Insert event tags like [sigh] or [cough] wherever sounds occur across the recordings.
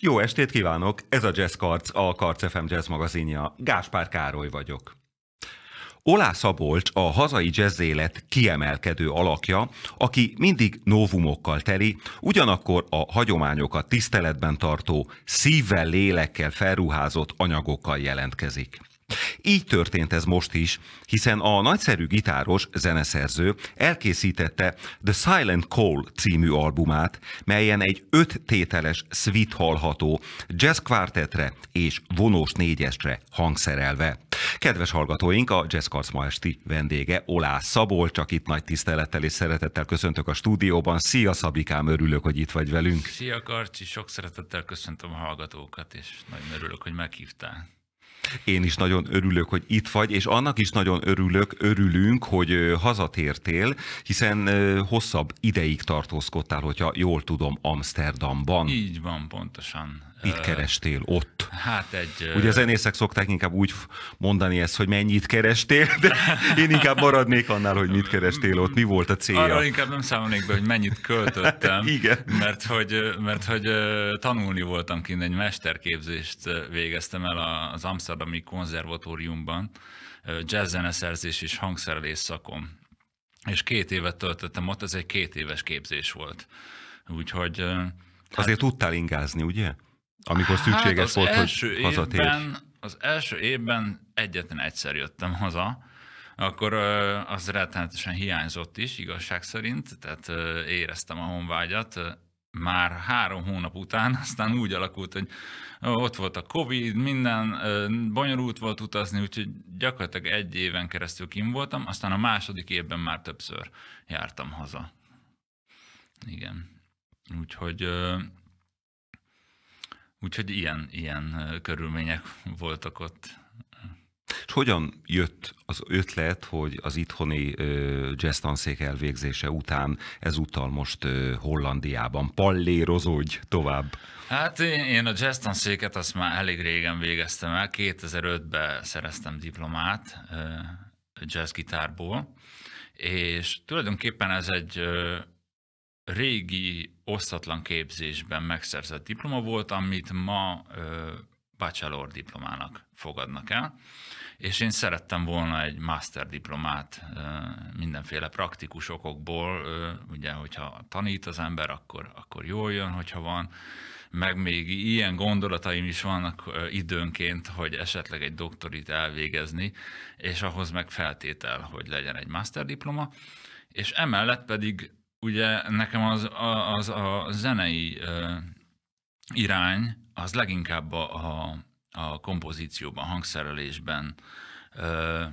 Jó estét kívánok! Ez a Jazz Karc, a Karc FM Jazz magazinja. Gáspár Károly vagyok. Olá Szabolcs a hazai jazz élet kiemelkedő alakja, aki mindig novumokkal teli, ugyanakkor a hagyományokat tiszteletben tartó, szívvel, lélekkel felruházott anyagokkal jelentkezik. Így történt ez most is, hiszen a nagyszerű gitáros zeneszerző elkészítette The Silent Call című albumát, melyen egy öt tételes szvit hallható jazz kvartetre és vonós négyesre hangszerelve. Kedves hallgatóink, a Jazz Karc ma esti vendége Olá Szabolcs, akit nagy tisztelettel és szeretettel köszöntök a stúdióban. Szia Szabikám, örülök, hogy itt vagy velünk. Szia Karcsi, sok szeretettel köszöntöm a hallgatókat, és nagyon örülök, hogy meghívtál. Én is nagyon örülök, hogy itt vagy, és annak is nagyon örülök, örülünk, hogy hazatértél, hiszen hosszabb ideig tartózkodtál, hogyha jól tudom, Amsterdamban. Így van, pontosan. Mit kerestél ott? Hát egy... Ugye a zenészek szokták inkább úgy mondani ezt, hogy mennyit kerestél, de én inkább maradnék annál, hogy mit kerestél ott, mi volt a célja. Arról inkább nem számolnék be, hogy mennyit költöttem, [laughs] Igen. Mert, hogy, mert hogy tanulni voltam kint, egy mesterképzést végeztem el az Amsterdamban, Amsterdami Konzervatóriumban jazzzeneszerzés és hangszerelés szakom És két évet töltöttem ott, ez egy két éves képzés volt. Úgyhogy... Hát, Azért tudtál ingázni, ugye? Amikor hát szükséges hát az volt, első hogy hazatérj. Évben, az első évben egyetlen egyszer jöttem haza, akkor az rettenetesen hiányzott is, igazság szerint, tehát éreztem a honvágyat, már három hónap után, [laughs] aztán úgy alakult, hogy ott volt a Covid, minden bonyolult volt utazni, úgyhogy gyakorlatilag egy éven keresztül kim voltam, aztán a második évben már többször jártam haza. Igen. Úgyhogy, úgyhogy ilyen, ilyen körülmények voltak ott hogyan jött az ötlet, hogy az itthoni jazz tanszék elvégzése után ezúttal most Hollandiában pallérozódj tovább? Hát én a jazz tanszéket azt már elég régen végeztem el, 2005-ben szereztem diplomát jazzgitárból, és tulajdonképpen ez egy régi osztatlan képzésben megszerzett diploma volt, amit ma bachelor diplomának fogadnak el és én szerettem volna egy master diplomát mindenféle praktikus okokból, ugye, hogyha tanít az ember, akkor, akkor jól jön, hogyha van, meg még ilyen gondolataim is vannak időnként, hogy esetleg egy doktorit elvégezni, és ahhoz meg feltétel, hogy legyen egy master diploma, és emellett pedig ugye nekem az, az a zenei irány, az leginkább a, a a kompozícióban, hangszerelésben ö,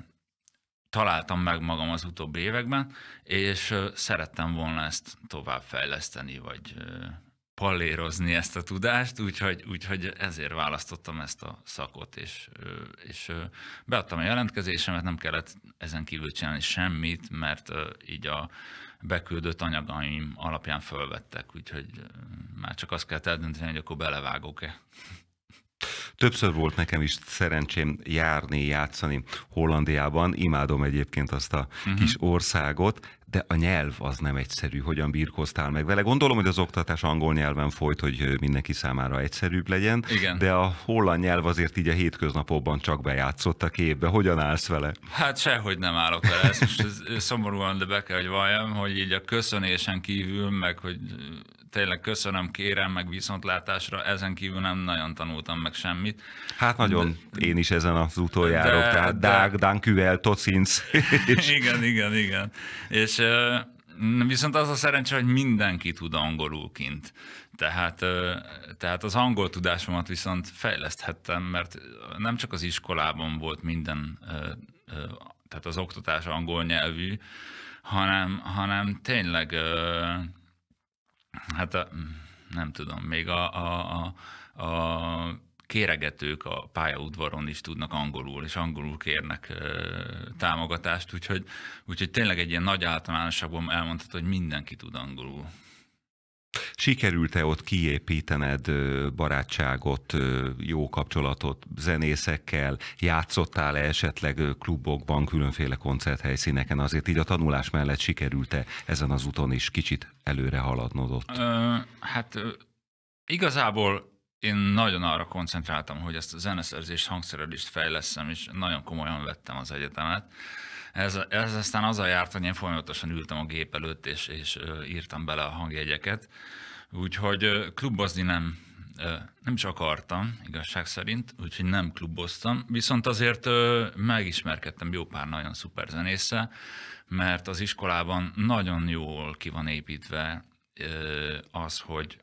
találtam meg magam az utóbbi években, és ö, szerettem volna ezt továbbfejleszteni, vagy ö, pallérozni ezt a tudást, úgyhogy, úgyhogy ezért választottam ezt a szakot, és, és beadtam a jelentkezésemet, nem kellett ezen kívül csinálni semmit, mert így a beküldött anyagaim alapján fölvettek, úgyhogy már csak azt kell eldönteni, hogy akkor belevágok-e. Többször volt nekem is szerencsém járni, játszani Hollandiában. Imádom egyébként azt a uh-huh. kis országot, de a nyelv az nem egyszerű, hogyan birkoztál meg vele. Gondolom, hogy az oktatás angol nyelven folyt, hogy mindenki számára egyszerűbb legyen, Igen. de a holland nyelv azért így a hétköznapokban csak bejátszott a képbe. Hogyan állsz vele? Hát sehogy nem állok vele. Ezt most szomorúan, de be kell, hogy valljam, hogy így a köszönésen kívül, meg hogy tényleg köszönöm, kérem, meg viszontlátásra, ezen kívül nem nagyon tanultam meg semmit. Hát nagyon de, én is ezen az utoljárok, de, tehát de, Dág, Dánküvel, Tocinc. [laughs] És... igen, igen, igen. És viszont az a szerencsé, hogy mindenki tud angolul kint. Tehát, tehát az angol tudásomat viszont fejleszthettem, mert nem csak az iskolában volt minden, tehát az oktatás angol nyelvű, hanem, hanem tényleg hát a, nem tudom, még a, a, a, a kéregetők a pályaudvaron is tudnak angolul, és angolul kérnek ö, támogatást, úgyhogy, úgyhogy tényleg egy ilyen nagy általánosságban elmondható, hogy mindenki tud angolul. Sikerült-e ott kiépítened barátságot, jó kapcsolatot zenészekkel? Játszottál-e esetleg klubokban, különféle koncerthelyszíneken? Azért így a tanulás mellett sikerült-e ezen az úton is kicsit előre haladnod ott? Ö, hát igazából én nagyon arra koncentráltam, hogy ezt a zeneszerzést, hangszerelést fejleszem, és nagyon komolyan vettem az egyetemet ez, ez aztán azzal járt, hogy én folyamatosan ültem a gép előtt, és, és írtam bele a hangjegyeket. Úgyhogy klubozni nem, nem is akartam, igazság szerint, úgyhogy nem kluboztam, viszont azért megismerkedtem jó pár nagyon szuper zenésze, mert az iskolában nagyon jól ki van építve az, hogy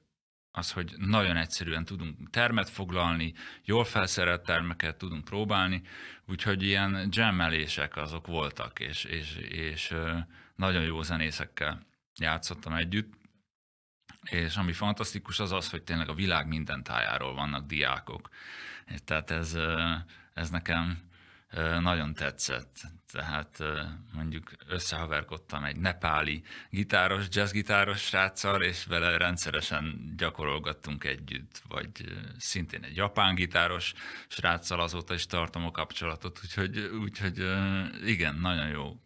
az, hogy nagyon egyszerűen tudunk termet foglalni, jól felszerelt termeket tudunk próbálni, úgyhogy ilyen jammelések azok voltak, és, és, és nagyon jó zenészekkel játszottam együtt. És ami fantasztikus az az, hogy tényleg a világ minden tájáról vannak diákok. Tehát ez, ez nekem nagyon tetszett tehát mondjuk összehaverkodtam egy nepáli gitáros, jazzgitáros sráccal, és vele rendszeresen gyakorolgattunk együtt, vagy szintén egy japán gitáros sráccal azóta is tartom a kapcsolatot, úgyhogy, úgyhogy igen, nagyon jó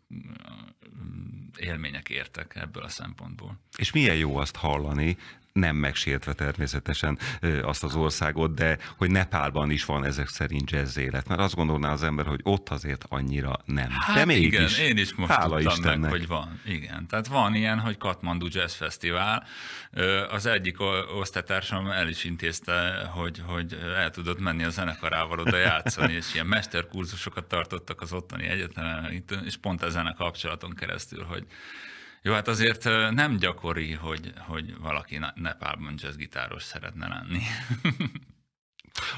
élmények értek ebből a szempontból. És milyen jó azt hallani, nem megsértve természetesen azt az országot, de hogy Nepálban is van ezek szerint jazz élet. Mert azt gondolná az ember, hogy ott azért annyira nem. Hát de mégis, igen, is, én is most hála tudtam Istennek. meg, hogy van. Igen, tehát van ilyen, hogy Katmandu Jazz Fesztivál. Az egyik osztálytársam el is intézte, hogy, hogy el tudott menni a zenekarával oda játszani, és ilyen mesterkurzusokat tartottak az ottani egyetemen, és pont ezen a kapcsolaton keresztül, hogy hogy jó, hát azért nem gyakori, hogy, hogy valaki Nepálban jazzgitáros szeretne lenni. [laughs]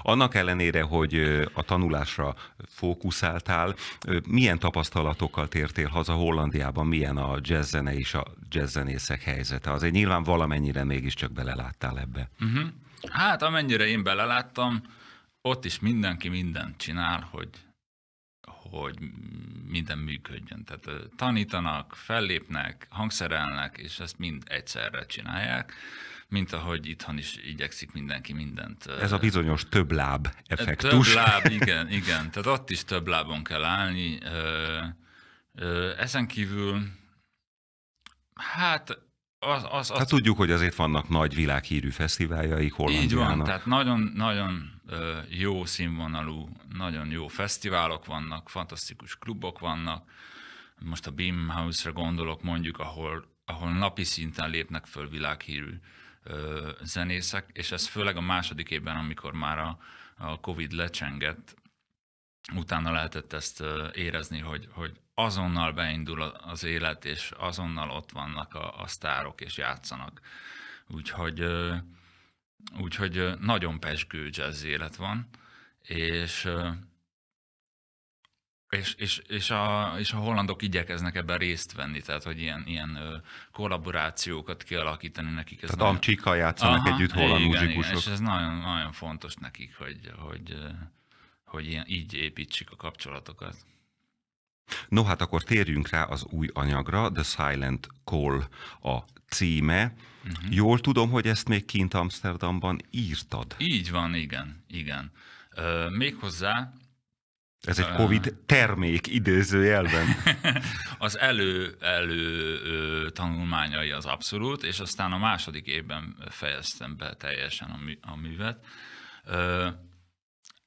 Annak ellenére, hogy a tanulásra fókuszáltál, milyen tapasztalatokkal tértél haza Hollandiában, milyen a jazzzene és a jazzzenészek helyzete? Azért nyilván valamennyire mégiscsak beleláttál ebbe. Uh-huh. Hát amennyire én beleláttam, ott is mindenki mindent csinál, hogy hogy minden működjön. Tehát tanítanak, fellépnek, hangszerelnek, és ezt mind egyszerre csinálják, mint ahogy itthon is igyekszik mindenki mindent. Ez a bizonyos több láb effektus. Több láb, [laughs] igen, igen. Tehát ott is több lábon kell állni. Ezen kívül, hát az, az, hát az... Hát tudjuk, hogy azért vannak nagy világhírű fesztiváljaik Hollandiának. Így van, tehát nagyon-nagyon jó színvonalú, nagyon jó fesztiválok vannak, fantasztikus klubok vannak. Most a Beam House-ra gondolok mondjuk, ahol, ahol napi szinten lépnek föl világhírű zenészek, és ez főleg a második évben, amikor már a, a Covid lecsengett, utána lehetett ezt érezni, hogy, hogy azonnal beindul az élet, és azonnal ott vannak a, a sztárok, és játszanak. Úgyhogy Úgyhogy nagyon pesgő jazz élet van, és és, és, és, a, és a hollandok igyekeznek ebben részt venni, tehát hogy ilyen, ilyen kollaborációkat kialakítani nekik. Ez tehát nagyon... Amcsika játszanak Aha, együtt holland igen, muzsikusok. Igen, és ez nagyon, nagyon fontos nekik, hogy, hogy, hogy ilyen, így építsük a kapcsolatokat. No, hát akkor térjünk rá az új anyagra, The Silent Call a címe. Uh-huh. Jól tudom, hogy ezt még kint Amsterdamban írtad. Így van, igen, igen. Uh, méghozzá... Ez egy Covid termék idézőjelben. [laughs] az elő, elő ö, tanulmányai az abszolút, és aztán a második évben fejeztem be teljesen a, mű, a művet. Ö,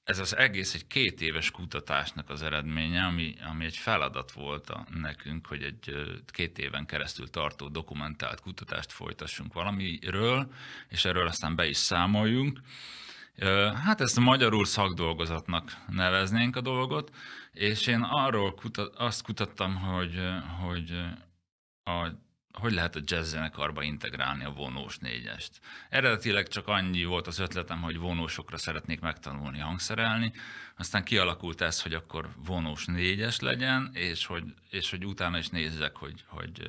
ez az egész egy két éves kutatásnak az eredménye, ami, ami egy feladat volt a, nekünk, hogy egy két éven keresztül tartó dokumentált kutatást folytassunk valamiről, és erről aztán be is számoljunk. Hát ezt magyarul szakdolgozatnak neveznénk a dolgot, és én arról kutat, azt kutattam, hogy, hogy a hogy lehet a jazz zenekarba integrálni a vonós négyest. Eredetileg csak annyi volt az ötletem, hogy vonósokra szeretnék megtanulni hangszerelni, aztán kialakult ez, hogy akkor vonós négyes legyen, és hogy, és hogy utána is nézzek, hogy, hogy,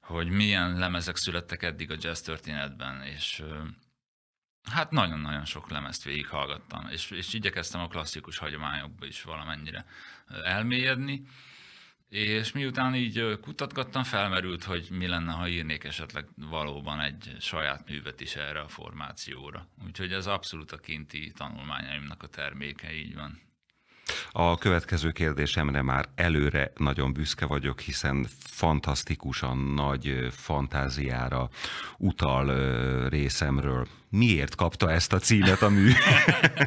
hogy milyen lemezek születtek eddig a jazz történetben, és hát nagyon-nagyon sok lemezt végighallgattam, és, és igyekeztem a klasszikus hagyományokba is valamennyire elmélyedni, és miután így kutatgattam, felmerült, hogy mi lenne, ha írnék esetleg valóban egy saját művet is erre a formációra. Úgyhogy ez abszolút a kinti tanulmányaimnak a terméke, így van. A következő kérdésemre már előre nagyon büszke vagyok, hiszen fantasztikusan nagy fantáziára utal részemről. Miért kapta ezt a címet a mű?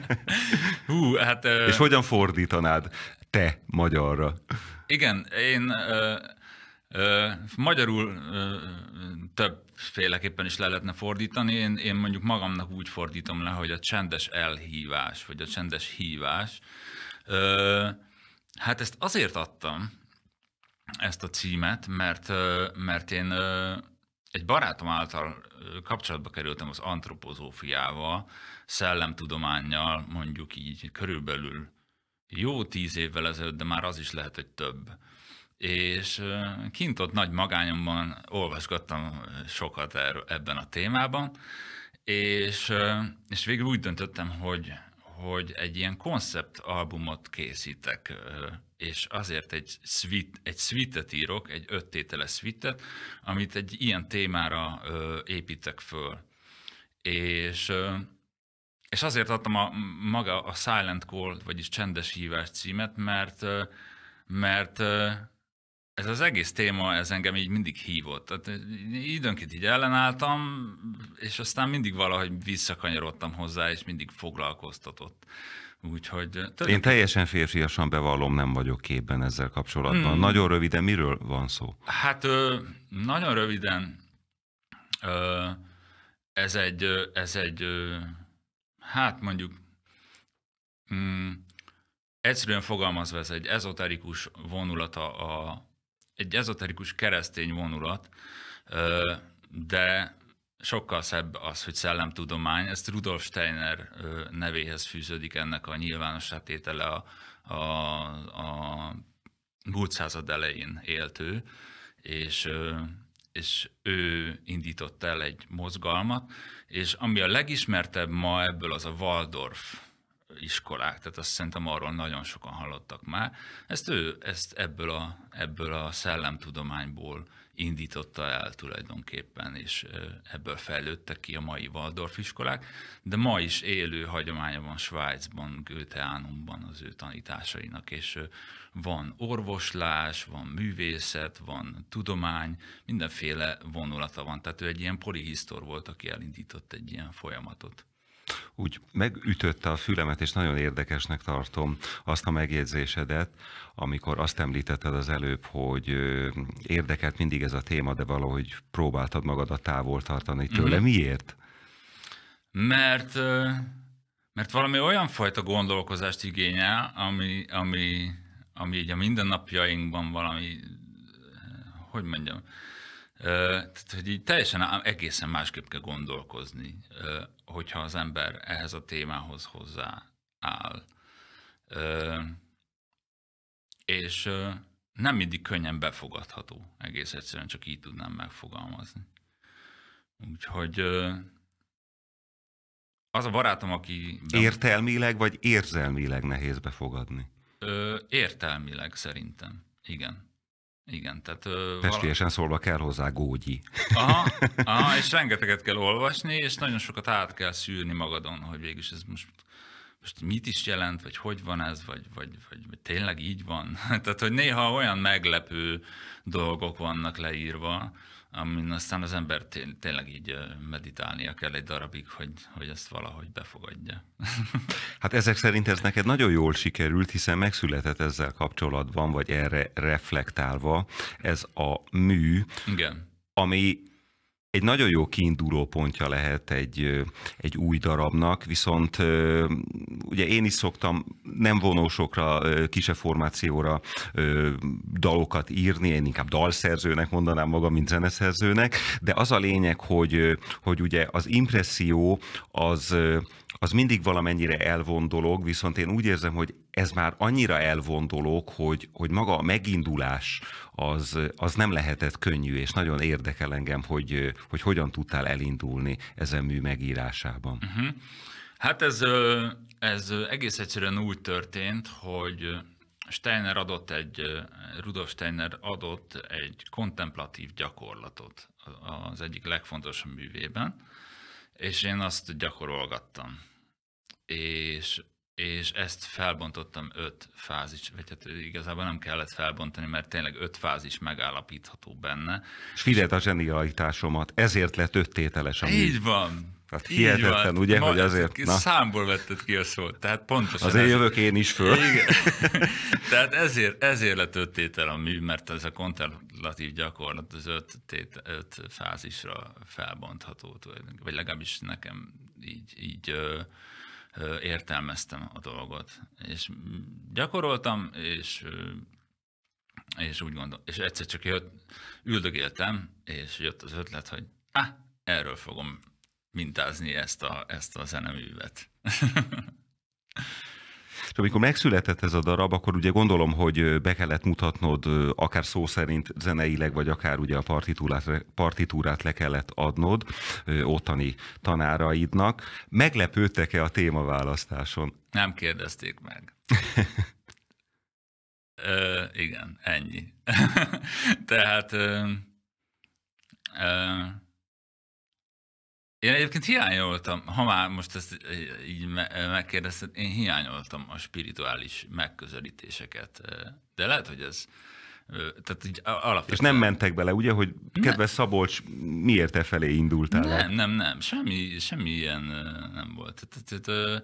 [laughs] Hú, hát, És hogyan fordítanád te magyarra? Igen, én ö, ö, magyarul ö, többféleképpen is le lehetne fordítani. Én, én mondjuk magamnak úgy fordítom le, hogy a csendes elhívás, vagy a csendes hívás. Ö, hát ezt azért adtam, ezt a címet, mert, mert én egy barátom által kapcsolatba kerültem az antropozófiával, szellemtudományjal, mondjuk így körülbelül jó tíz évvel ezelőtt, de már az is lehet, hogy több. És kint ott nagy magányomban olvasgattam sokat erről, ebben a témában, és, és végül úgy döntöttem, hogy, hogy egy ilyen koncept albumot készítek, és azért egy, szvit, egy szvitet írok, egy öttételes szvitet, amit egy ilyen témára építek föl. És és azért adtam a, maga a Silent Call, vagyis csendes hívás címet, mert, mert ez az egész téma, ez engem így mindig hívott. Tehát időnként így ellenálltam, és aztán mindig valahogy visszakanyarodtam hozzá, és mindig foglalkoztatott. Úgyhogy... Tőle... Én teljesen férfiasan bevallom, nem vagyok képben ezzel kapcsolatban. Hmm. Nagyon röviden miről van szó? Hát nagyon röviden ez egy, ez egy hát mondjuk mm, egyszerűen fogalmazva ez egy ezoterikus vonulata, a, egy ezoterikus keresztény vonulat, de sokkal szebb az, hogy szellemtudomány. Ezt Rudolf Steiner nevéhez fűződik ennek a nyilvános tétele a, a, a múlt század elején éltő, és és ő indított el egy mozgalmat, és ami a legismertebb ma ebből az a Waldorf iskolák, tehát azt szerintem arról nagyon sokan hallottak már. Ezt ő ezt ebből, a, ebből a szellemtudományból indította el tulajdonképpen, és ebből fejlődtek ki a mai Waldorf iskolák, de ma is élő hagyománya van Svájcban, Göteánumban az ő tanításainak, és van orvoslás, van művészet, van tudomány, mindenféle vonulata van. Tehát ő egy ilyen polihisztor volt, aki elindított egy ilyen folyamatot úgy megütötte a fülemet, és nagyon érdekesnek tartom azt a megjegyzésedet, amikor azt említetted az előbb, hogy érdekelt mindig ez a téma, de valahogy próbáltad magadat távol tartani tőle. Mm. Miért? Mert, mert valami olyan fajta gondolkozást igényel, ami, ami ami így a mindennapjainkban valami, hogy mondjam, tehát, hogy így teljesen egészen másképp kell gondolkozni, hogyha az ember ehhez a témához hozzááll. És nem mindig könnyen befogadható, egész egyszerűen csak így tudnám megfogalmazni. Úgyhogy az a barátom, aki... Értelmileg vagy érzelmileg nehéz befogadni? Ö, értelmileg szerintem, igen. Igen, tehát... Testélyesen valami... szólva kell hozzá gógyi. Aha, [laughs] aha, és rengeteget kell olvasni, és nagyon sokat át kell szűrni magadon, hogy végülis ez most, most mit is jelent, vagy hogy van ez, vagy, vagy, vagy, vagy tényleg így van. [laughs] tehát, hogy néha olyan meglepő dolgok vannak leírva, amin aztán az ember tény, tényleg így meditálnia kell egy darabig, hogy, hogy ezt valahogy befogadja. [laughs] Hát ezek szerint ez neked nagyon jól sikerült, hiszen megszületett ezzel kapcsolatban, vagy erre reflektálva ez a mű, Igen. ami egy nagyon jó kiinduló pontja lehet egy, egy új darabnak, viszont ugye én is szoktam nem vonósokra, kisebb formációra dalokat írni, én inkább dalszerzőnek mondanám magam, mint zeneszerzőnek, de az a lényeg, hogy, hogy ugye az impresszió az, az mindig valamennyire elvon dolog, viszont én úgy érzem, hogy ez már annyira elvon hogy, hogy maga a megindulás az, az nem lehetett könnyű, és nagyon érdekel engem, hogy, hogy hogyan tudtál elindulni ezen mű megírásában. Uh-huh. Hát ez, ez egész egyszerűen úgy történt, hogy Steiner adott egy, Rudolf Steiner adott egy kontemplatív gyakorlatot az egyik legfontosabb művében, és én azt gyakorolgattam. És és ezt felbontottam öt fázis, vagy hát igazából nem kellett felbontani, mert tényleg öt fázis megállapítható benne. És figyeld a zsenialitásomat, ezért lett öt tételes a Így van, tehát hihetetlen, van. ugye, Ma, hogy azért... Na. Számból vetted ki a szót, tehát pontosan... Azért ez... jövök én is föl. Igen. [laughs] tehát ezért, ezért lett öt tétel a mű, mert ez a kontemplatív gyakorlat az öt, tét, öt fázisra felbontható, vagy legalábbis nekem így, így értelmeztem a dolgot. És gyakoroltam, és, és úgy gondolom, és egyszer csak jött, üldögéltem, és jött az ötlet, hogy ah, erről fogom mintázni ezt a, ezt a zeneművet. [laughs] És amikor megszületett ez a darab, akkor ugye gondolom, hogy be kellett mutatnod akár szó szerint zeneileg, vagy akár ugye a partitúrát, partitúrát le kellett adnod ottani tanáraidnak. Meglepődtek-e a témaválasztáson? Nem kérdezték meg. [laughs] Ö, igen, ennyi. [laughs] Tehát ö, ö, én egyébként hiányoltam, ha már most ezt így megkérdezted, én hiányoltam a spirituális megközelítéseket. De lehet, hogy ez tehát így alapvetően... És nem mentek bele, ugye, hogy kedves nem. Szabolcs, miért e felé indultál? Nem, el? nem, nem, semmi, semmi ilyen nem volt. Tehát, tehát, ö,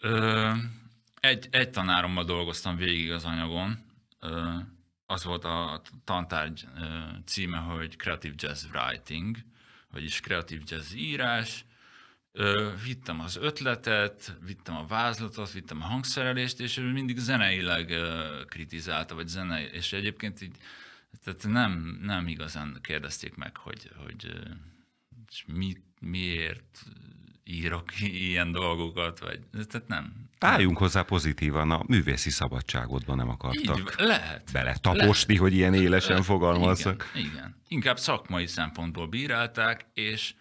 ö, egy, egy tanárommal dolgoztam végig az anyagon, ö, az volt a tantárgy címe, hogy Creative Jazz Writing, vagyis kreatív jazz írás, vittem az ötletet, vittem a vázlatot, vittem a hangszerelést, és ő mindig zeneileg kritizálta, vagy zenei, és egyébként így, tehát nem, nem igazán kérdezték meg, hogy, hogy mit, miért írok [laughs] ilyen dolgokat, vagy, tehát nem, Álljunk hozzá pozitívan, a művészi szabadságodban nem akartak Így, lehet, bele taposni, lehet, hogy ilyen élesen lehet, fogalmazzak. Igen, igen, inkább szakmai szempontból bírálták, és,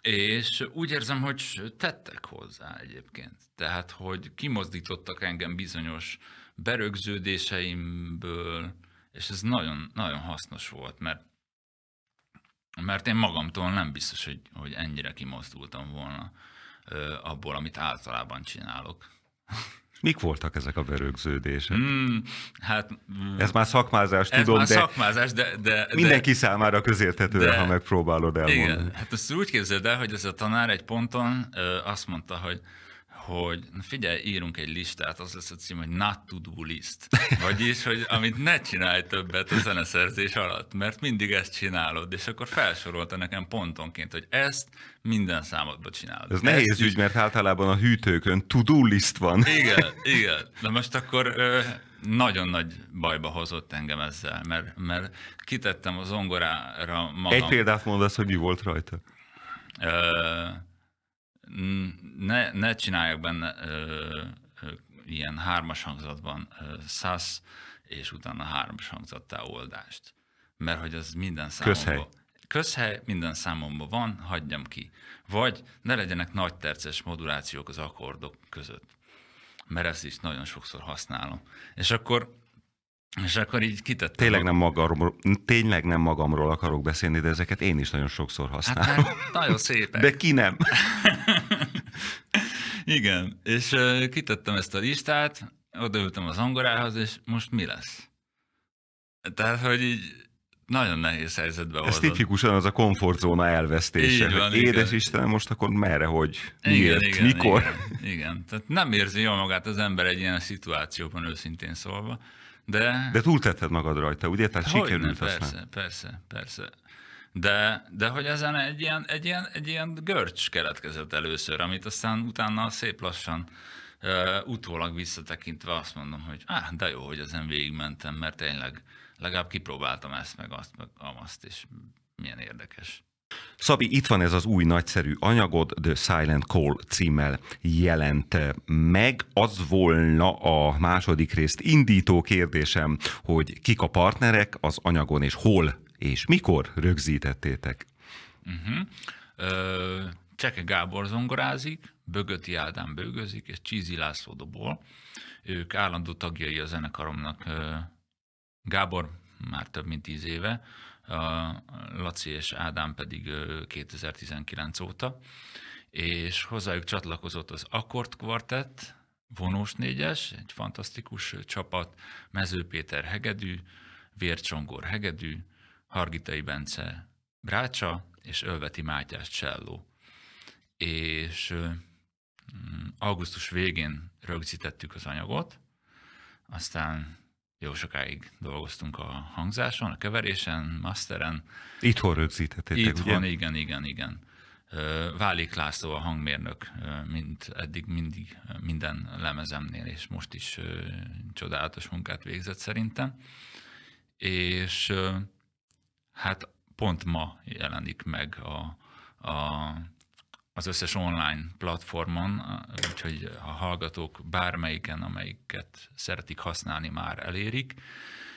és úgy érzem, hogy tettek hozzá egyébként. Tehát, hogy kimozdítottak engem bizonyos berögződéseimből, és ez nagyon, nagyon hasznos volt, mert mert én magamtól nem biztos, hogy, hogy ennyire kimozdultam volna abból, amit általában csinálok. Mik voltak ezek a berögződések? Mm, hát, mm, ez már szakmázás, ez tudom, már de, szakmázás, de, de mindenki de, számára közérthető, de, ha megpróbálod elmondani. Igen, hát ezt úgy képzeld el, hogy ez a tanár egy ponton ö, azt mondta, hogy hogy na figyelj, írunk egy listát, az lesz a cím, hogy not to do list. [laughs] Vagyis, hogy amit ne csinálj többet a zeneszerzés alatt, mert mindig ezt csinálod, és akkor felsorolta nekem pontonként, hogy ezt minden számodba csinálod. Ez nehéz ezt ügy, is... mert általában a hűtőkön to-do list van. Igen, [laughs] igen. Na most akkor nagyon nagy bajba hozott engem ezzel, mert, mert kitettem az ongorára. magam. Egy példát mondasz, hogy mi volt rajta? Ö Mm, ne, ne csináljak benne ö, ö, ilyen hármas hangzatban ö, száz, és utána hármas hangzattá oldást. Mert hogy az minden számomban... Közhely. Közhely minden számomban van, hagyjam ki. Vagy ne legyenek nagy terces modulációk az akkordok között. Mert ezt is nagyon sokszor használom. És akkor és akkor így kitettem. Tényleg nem, magamról, tényleg nem magamról akarok beszélni, de ezeket én is nagyon sokszor használom. Hát, nagyon [laughs] szépek. De ki nem? [laughs] Igen, és kitettem ezt a listát, odaültem az angorához, és most mi lesz? Tehát, hogy így nagyon nehéz helyzetben hozod. Ez tipikusan az a komfortzóna elvesztése. Így van, Édes igen. Istenem, most akkor merre, hogy, miért, igen, mikor? Igen, igen, tehát nem érzi jól magát az ember egy ilyen szituációban, őszintén szólva. De, de túltetted magad rajta, ugye? Tehát hogy sikerült persze, aztán. Persze, persze. De, de hogy ezen egy ilyen, egy, ilyen, egy ilyen görcs keletkezett először, amit aztán utána szép lassan uh, utólag visszatekintve azt mondom, hogy ah de jó, hogy ezen végigmentem, mert tényleg legalább kipróbáltam ezt, meg azt, meg azt, és milyen érdekes. Szabi, itt van ez az új nagyszerű anyagod, The Silent Call címmel jelent meg. Az volna a második részt indító kérdésem, hogy kik a partnerek az anyagon, és hol és mikor rögzítettétek? Uh-huh. Cseke Gábor zongorázik, Bögöti Ádám bőgözik, és Csízi László dobol. Ők állandó tagjai a zenekaromnak. Gábor már több mint tíz éve, Laci és Ádám pedig 2019 óta, és hozzájuk csatlakozott az Akkord Quartet, Vonós négyes, egy fantasztikus csapat, Mező Péter hegedű, Vércsongor hegedű, Hargitai Bence Brácsa és Ölveti Mátyás Cselló. És mm, augusztus végén rögzítettük az anyagot, aztán jó sokáig dolgoztunk a hangzáson, a keverésen, masteren. Itthon rögzítettétek, Itthon, ugye? igen, igen, igen. Válik László a hangmérnök, mint eddig mindig minden lemezemnél, és most is csodálatos munkát végzett szerintem. És Hát pont ma jelenik meg a, a, az összes online platformon, úgyhogy a hallgatók bármelyiken, amelyiket szeretik használni, már elérik,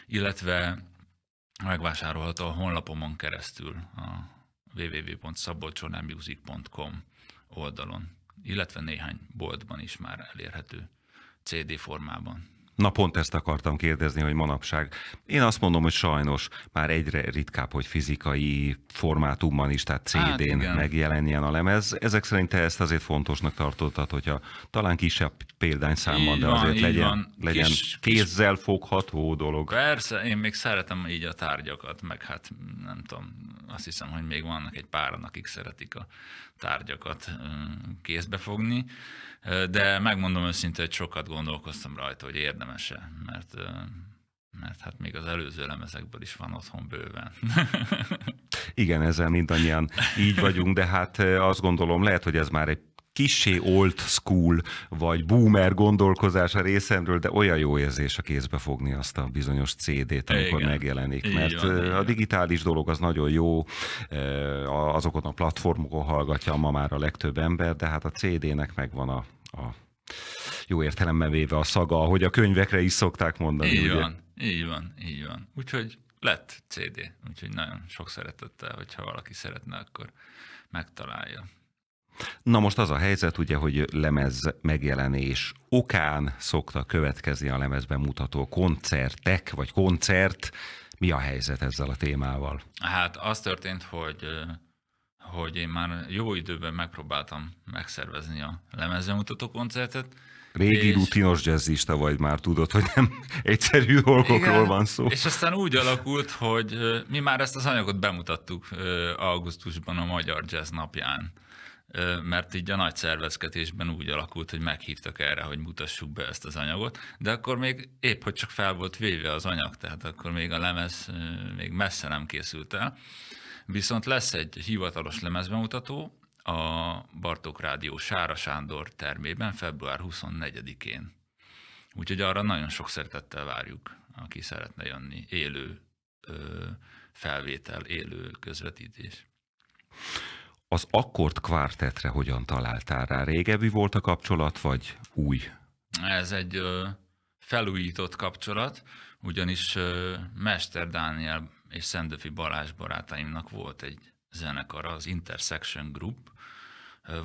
illetve megvásárolható a honlapomon keresztül a www.szabolcsonelmusic.com oldalon, illetve néhány boltban is már elérhető CD formában. Na pont ezt akartam kérdezni, hogy manapság. Én azt mondom, hogy sajnos már egyre ritkább, hogy fizikai formátumban is, tehát CD-n hát megjelenjen a lemez. Ezek szerint te ezt azért fontosnak tartottad, hogyha talán kisebb példányszámban, de azért legyen, van. legyen Kis, kézzel fogható dolog. Persze, én még szeretem így a tárgyakat, meg hát nem tudom, azt hiszem, hogy még vannak egy pár, akik szeretik a tárgyakat kézbe fogni de megmondom őszintén, hogy sokat gondolkoztam rajta, hogy érdemese, mert mert hát még az előző lemezekből is van otthon bőven. [laughs] Igen, ezzel mindannyian így vagyunk, de hát azt gondolom, lehet, hogy ez már egy kissé old school, vagy boomer gondolkozás a részemről, de olyan jó érzés a kézbe fogni azt a bizonyos CD-t, amikor Igen. megjelenik. Mert Igen. a digitális dolog az nagyon jó, azokon a platformokon hallgatja ma már a legtöbb ember, de hát a CD-nek megvan a, a jó értelemben véve a szaga, ahogy a könyvekre is szokták mondani. Így ugye? van, így van, így van. Úgyhogy lett CD, úgyhogy nagyon sok szeretettel, hogyha valaki szeretne, akkor megtalálja. Na most az a helyzet, ugye, hogy lemez megjelenés okán szokta következni a lemezben mutató koncertek, vagy koncert. Mi a helyzet ezzel a témával? Hát az történt, hogy hogy én már jó időben megpróbáltam megszervezni a lemezben mutató koncertet. Régi és... rutinos jazzista vagy már, tudod, hogy nem [laughs] egyszerű dolgokról van szó. És aztán úgy alakult, hogy mi már ezt az anyagot bemutattuk augusztusban a Magyar Jazz napján mert így a nagy szervezkedésben úgy alakult, hogy meghívtak erre, hogy mutassuk be ezt az anyagot, de akkor még épp, hogy csak fel volt véve az anyag, tehát akkor még a lemez még messze nem készült el. Viszont lesz egy hivatalos lemezbemutató a Bartók Rádió Sára Sándor termében február 24-én. Úgyhogy arra nagyon sok szeretettel várjuk, aki szeretne jönni. Élő ö, felvétel, élő közvetítés az akkord kvártetre hogyan találtál rá? Régebbi volt a kapcsolat, vagy új? Ez egy ö, felújított kapcsolat, ugyanis ö, Mester Dániel és Szendöfi Balázs barátaimnak volt egy zenekar, az Intersection Group.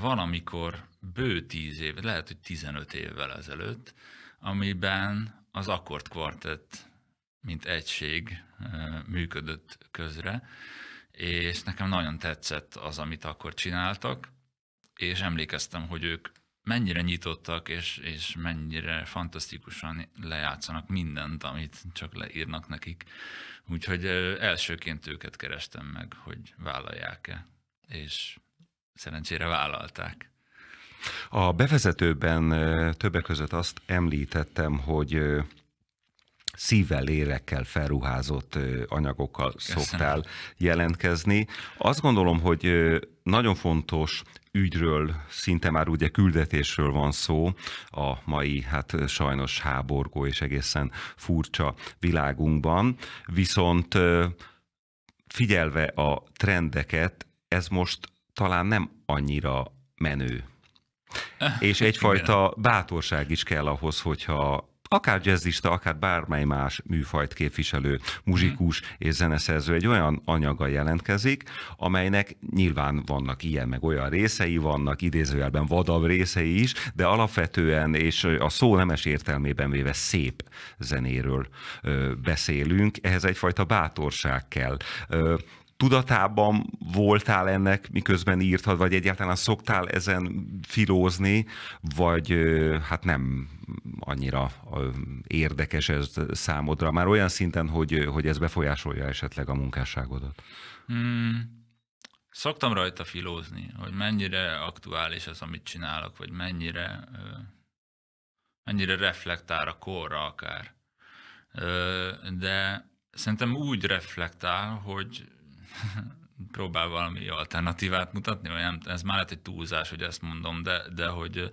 Valamikor bő tíz év, lehet, hogy 15 évvel ezelőtt, amiben az Akkord kvartett mint egység működött közre és nekem nagyon tetszett az, amit akkor csináltak, és emlékeztem, hogy ők mennyire nyitottak, és, és mennyire fantasztikusan lejátszanak mindent, amit csak leírnak nekik. Úgyhogy elsőként őket kerestem meg, hogy vállalják-e, és szerencsére vállalták. A bevezetőben többek között azt említettem, hogy szívvel, lérekkel felruházott anyagokkal Köszönöm. szoktál jelentkezni. Azt gondolom, hogy nagyon fontos ügyről, szinte már ugye küldetésről van szó a mai, hát sajnos háborgó és egészen furcsa világunkban, viszont figyelve a trendeket, ez most talán nem annyira menő. Eh, és egyfajta bátorság is kell ahhoz, hogyha akár jazzista, akár bármely más műfajt képviselő, muzsikus mhm. és zeneszerző egy olyan anyaga jelentkezik, amelynek nyilván vannak ilyen meg olyan részei, vannak idézőjelben vadabb részei is, de alapvetően és a szó nemes értelmében véve szép zenéről beszélünk, ehhez egyfajta bátorság kell tudatában voltál ennek, miközben írtad, vagy egyáltalán szoktál ezen filózni, vagy hát nem annyira érdekes ez számodra, már olyan szinten, hogy, hogy ez befolyásolja esetleg a munkásságodat? Hmm. Szoktam rajta filózni, hogy mennyire aktuális az, amit csinálok, vagy mennyire, mennyire reflektál a korra akár. De szerintem úgy reflektál, hogy [laughs] próbál valami alternatívát mutatni, vagy nem, ez már lehet egy túlzás, hogy ezt mondom, de, de hogy,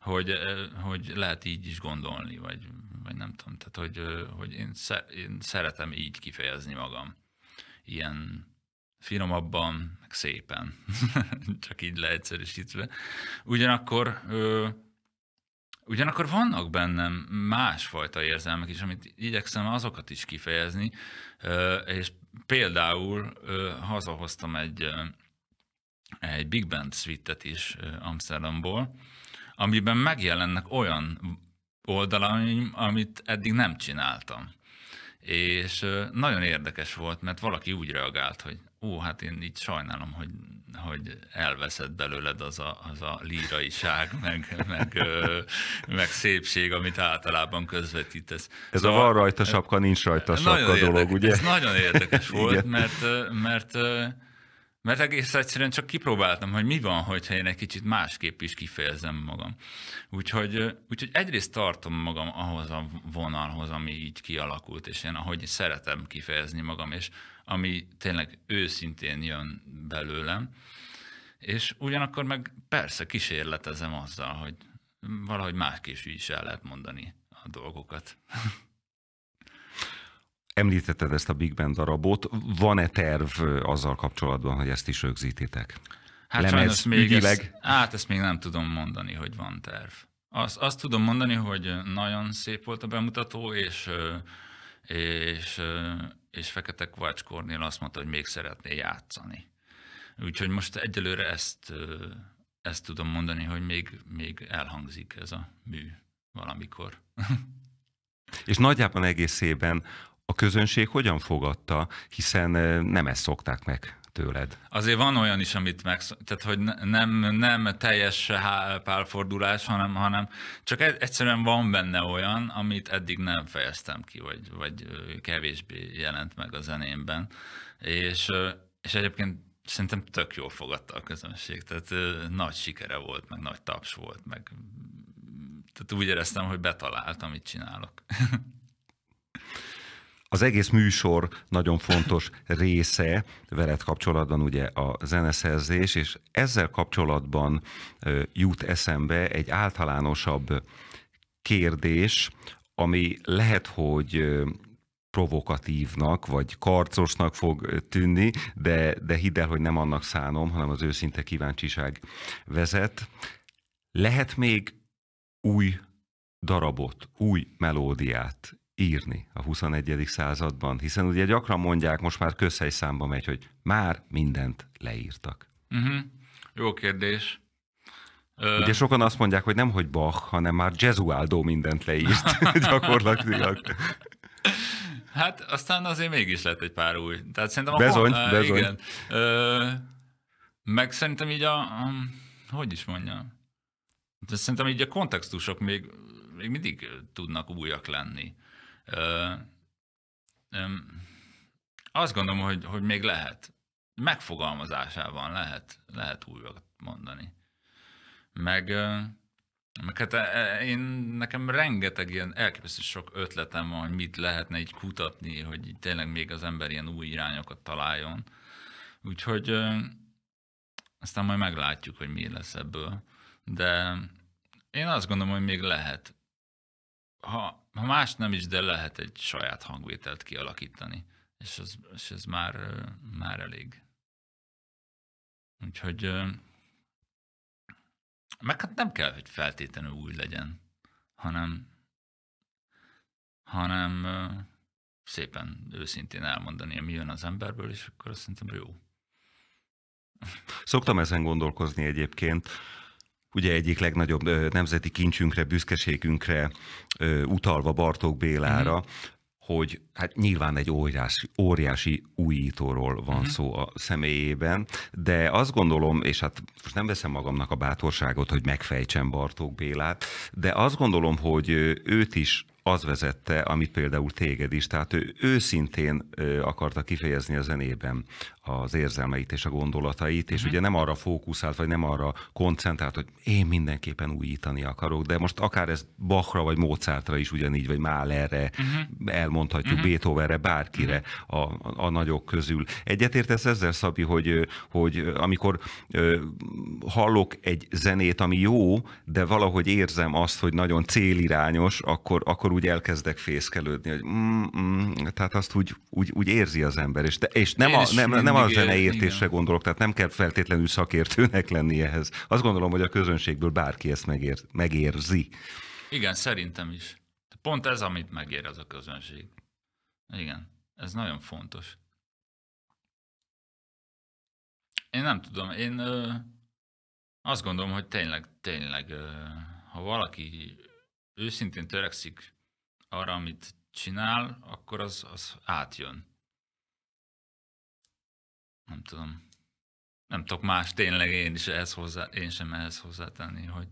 hogy, hogy, lehet így is gondolni, vagy, vagy nem tudom, tehát hogy, hogy én, szer, én szeretem így kifejezni magam. Ilyen finomabban, meg szépen, [laughs] csak így leegyszerűsítve. Ugyanakkor Ugyanakkor vannak bennem másfajta érzelmek is, amit igyekszem azokat is kifejezni, és például hazahoztam egy, egy big band suite-et is Amsterdamból, amiben megjelennek olyan oldalaim, amit eddig nem csináltam. És nagyon érdekes volt, mert valaki úgy reagált, hogy ó, hát én így sajnálom, hogy hogy elveszett belőled az a, az a líraiság, [laughs] meg, meg, ö, meg szépség, amit általában közvetítesz. Ez szóval, a van rajta sapka, nincs rajta sapka nagyon érdekes, dolog, ugye? Ez nagyon érdekes [laughs] volt, mert, mert, mert egész egyszerűen csak kipróbáltam, hogy mi van, hogyha én egy kicsit másképp is kifejezem magam. Úgyhogy, úgyhogy egyrészt tartom magam ahhoz a vonalhoz, ami így kialakult, és én ahogy szeretem kifejezni magam, és ami tényleg őszintén jön belőlem, és ugyanakkor meg persze kísérletezem azzal, hogy valahogy másképp is el lehet mondani a dolgokat. Említetted ezt a Big Band darabot. Van-e terv azzal kapcsolatban, hogy ezt is rögzítitek? Hát Lemez, sajnos még ügyileg... ezt, hát ezt még nem tudom mondani, hogy van terv. Azt, azt tudom mondani, hogy nagyon szép volt a bemutató, és, és, és Fekete Kovács Kornél azt mondta, hogy még szeretné játszani. Úgyhogy most egyelőre ezt, ezt tudom mondani, hogy még, még elhangzik ez a mű valamikor. [laughs] És nagyjában egészében a közönség hogyan fogadta, hiszen nem ezt szokták meg tőled? Azért van olyan is, amit meg, tehát hogy nem, nem teljes pálfordulás, hanem, hanem csak egyszerűen van benne olyan, amit eddig nem fejeztem ki, vagy, vagy kevésbé jelent meg a zenémben. És, és egyébként szerintem tök jól fogadta a közönség, tehát ö, nagy sikere volt, meg nagy taps volt, meg tehát úgy éreztem, hogy betaláltam, amit csinálok. [laughs] Az egész műsor nagyon fontos része veled kapcsolatban ugye a zeneszerzés, és ezzel kapcsolatban jut eszembe egy általánosabb kérdés, ami lehet, hogy provokatívnak, vagy karcosnak fog tűnni, de, de hidd el, hogy nem annak szánom, hanem az őszinte kíváncsiság vezet. Lehet még új darabot, új melódiát írni a 21. században, hiszen ugye gyakran mondják, most már közhely számba megy, hogy már mindent leírtak. Uh-huh. Jó kérdés. Ugye sokan azt mondják, hogy nem hogy Bach, hanem már Gesualdo mindent leírt [laughs] gyakorlatilag. Hát aztán azért mégis lett egy pár új. Tehát szerintem bezony, a, bezony. Igen. Ö, meg szerintem így a, a hm, hogy is mondjam, de szerintem így a kontextusok még, még mindig tudnak újak lenni. Ö, ö, hm, azt gondolom, hogy, hogy még lehet. Megfogalmazásában lehet, lehet újat mondani. Meg meg hát e, e, én, nekem rengeteg ilyen elképesztő sok ötletem van, hogy mit lehetne így kutatni, hogy tényleg még az ember ilyen új irányokat találjon. Úgyhogy aztán majd meglátjuk, hogy mi lesz ebből. De én azt gondolom, hogy még lehet. Ha, ha más nem is, de lehet egy saját hangvételt kialakítani. És ez, és ez már, már elég. Úgyhogy meg hát nem kell, hogy feltétlenül új legyen, hanem, hanem szépen őszintén elmondani, ami jön az emberből, és akkor azt szerintem jó. Szoktam ezen gondolkozni egyébként, ugye egyik legnagyobb nemzeti kincsünkre, büszkeségünkre utalva Bartók Bélára, mhm hogy hát nyilván egy óriási, óriási újítóról van uh-huh. szó a személyében, de azt gondolom, és hát most nem veszem magamnak a bátorságot, hogy megfejtsem Bartók Bélát, de azt gondolom, hogy őt is az vezette, amit például téged is. Tehát ő őszintén akarta kifejezni a zenében az érzelmeit és a gondolatait, és uh-huh. ugye nem arra fókuszált, vagy nem arra koncentrált, hogy én mindenképpen újítani akarok, de most akár ez Bachra, vagy Mozartra is ugyanígy, vagy Mahlerre, uh-huh. elmondhatjuk uh-huh. Beethovenre, bárkire a, a nagyok közül. Egyetértesz ezzel, Szabi, hogy, hogy amikor hallok egy zenét, ami jó, de valahogy érzem azt, hogy nagyon célirányos, akkor, akkor akkor úgy elkezdek fészkelődni, hogy mm, mm, tehát azt úgy, úgy, úgy érzi az ember, és, de, és nem, a, nem, nem a igen. gondolok, tehát nem kell feltétlenül szakértőnek lenni ehhez. Azt gondolom, hogy a közönségből bárki ezt megér, megérzi. Igen, szerintem is. Pont ez, amit megér az a közönség. Igen, ez nagyon fontos. Én nem tudom, én ö, azt gondolom, hogy tényleg, tényleg, ö, ha valaki őszintén törekszik arra, amit csinál, akkor az, az átjön. Nem tudom. Nem tudok más tényleg én is ehhez hozzá, én sem ehhez hozzátenni, hogy,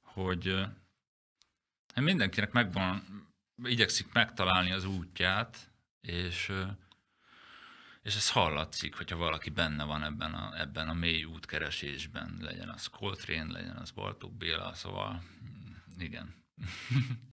hogy hát mindenkinek megvan, igyekszik megtalálni az útját, és, és ez hallatszik, hogyha valaki benne van ebben a, ebben a mély útkeresésben, legyen az Coltrane, legyen az Bartók Béla, szóval igen. [laughs]